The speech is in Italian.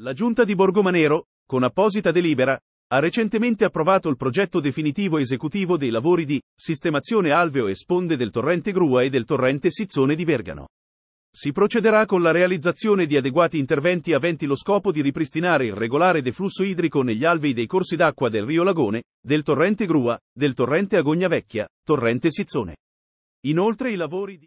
La Giunta di Borgomanero, con apposita delibera, ha recentemente approvato il progetto definitivo esecutivo dei lavori di sistemazione alveo e sponde del torrente Grua e del torrente Sizzone di Vergano. Si procederà con la realizzazione di adeguati interventi aventi lo scopo di ripristinare il regolare deflusso idrico negli alvei dei corsi d'acqua del Rio Lagone, del torrente Grua, del torrente Agognavecchia, torrente Sizzone. Inoltre i lavori di